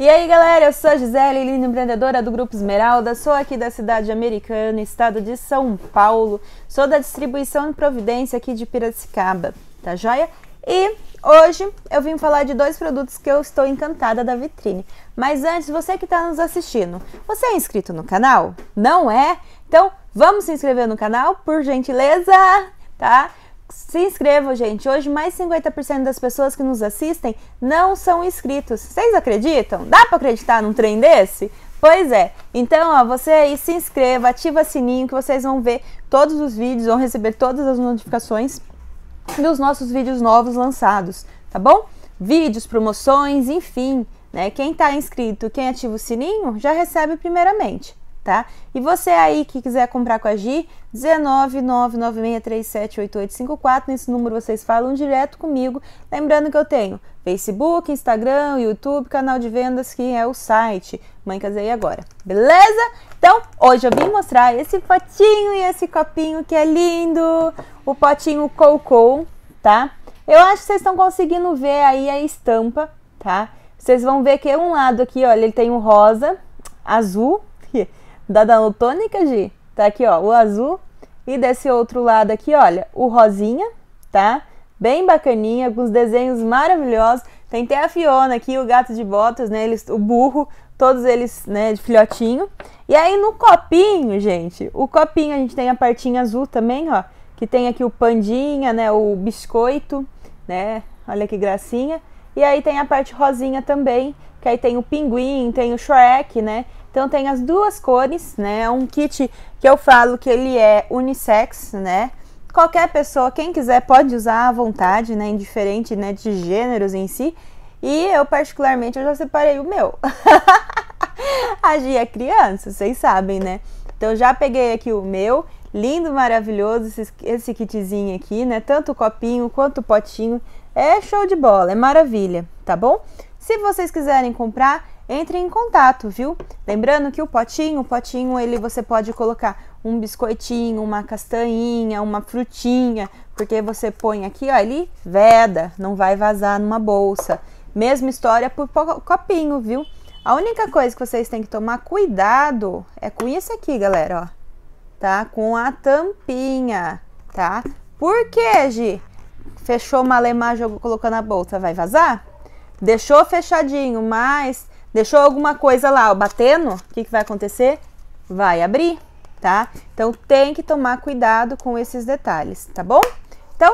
E aí galera, eu sou a Gisele linda empreendedora do Grupo Esmeralda, sou aqui da cidade americana, estado de São Paulo, sou da distribuição e providência aqui de Piracicaba, tá joia? E hoje eu vim falar de dois produtos que eu estou encantada da vitrine. Mas antes, você que está nos assistindo, você é inscrito no canal? Não é? Então vamos se inscrever no canal, por gentileza, tá? Se inscrevam, gente. Hoje, mais 50% das pessoas que nos assistem não são inscritos. Vocês acreditam? Dá para acreditar num trem desse? Pois é. Então, ó, você aí se inscreva, ativa o sininho que vocês vão ver todos os vídeos, vão receber todas as notificações dos nossos vídeos novos lançados, tá bom? Vídeos, promoções, enfim, né? Quem está inscrito, quem ativa o sininho, já recebe primeiramente tá? E você aí que quiser comprar com a Gi, 19996378854, nesse número vocês falam direto comigo. Lembrando que eu tenho Facebook, Instagram, YouTube, canal de vendas que é o site Mãe Casei Agora, beleza? Então, hoje eu vim mostrar esse potinho e esse copinho que é lindo, o potinho Cocô, tá? Eu acho que vocês estão conseguindo ver aí a estampa, tá? Vocês vão ver que é um lado aqui, olha, ele tem um rosa, azul, da danotônica, Gi? Tá aqui, ó, o azul. E desse outro lado aqui, olha, o rosinha, tá? Bem bacaninha, com os desenhos maravilhosos. Tem até a Fiona aqui, o gato de botas, né? Eles, o burro, todos eles, né, de filhotinho. E aí no copinho, gente, o copinho a gente tem a partinha azul também, ó, que tem aqui o pandinha, né, o biscoito, né? Olha que gracinha. E aí tem a parte rosinha também, que aí tem o pinguim, tem o Shrek, né? Então tem as duas cores, né? É um kit que eu falo que ele é unissex, né? Qualquer pessoa, quem quiser, pode usar à vontade, né? Indiferente né, de gêneros em si. E eu, particularmente, eu já separei o meu. a é criança, vocês sabem, né? Então já peguei aqui o meu. Lindo, maravilhoso esse, esse kitzinho aqui, né? Tanto o copinho quanto o potinho. É show de bola, é maravilha, tá bom? Se vocês quiserem comprar, entre em contato, viu? Lembrando que o potinho, o potinho ele você pode colocar um biscoitinho, uma castanhinha, uma frutinha, porque você põe aqui, ó, ele veda, não vai vazar numa bolsa. Mesma história por copinho, viu? A única coisa que vocês têm que tomar cuidado é com isso aqui, galera, ó, tá? Com a tampinha, tá? Por que, Gi? Fechou malemar, jogou, colocou na bolsa, vai vazar? Deixou fechadinho, mas Deixou alguma coisa lá, ó, batendo, o que, que vai acontecer? Vai abrir, tá? Então, tem que tomar cuidado com esses detalhes, tá bom? Então,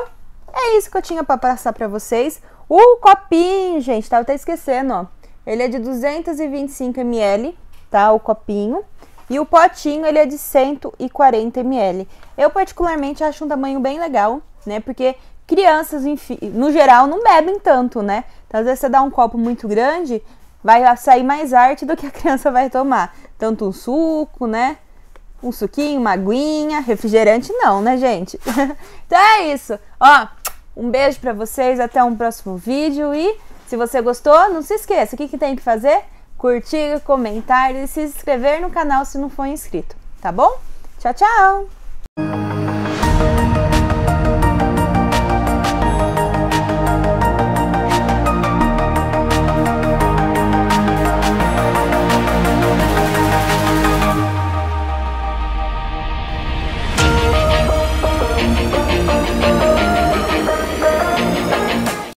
é isso que eu tinha para passar para vocês. O copinho, gente, tava até esquecendo, ó. Ele é de 225 ml, tá? O copinho. E o potinho, ele é de 140 ml. Eu, particularmente, acho um tamanho bem legal, né? Porque crianças, enfim, no geral, não bebem tanto, né? Então, às vezes você dá um copo muito grande, vai sair mais arte do que a criança vai tomar. Tanto um suco, né? Um suquinho, uma aguinha, refrigerante não, né, gente? então é isso. Ó, um beijo para vocês, até um próximo vídeo e se você gostou, não se esqueça, o que, que tem que fazer? Curtir, comentar e se inscrever no canal se não for inscrito, tá bom? Tchau, tchau!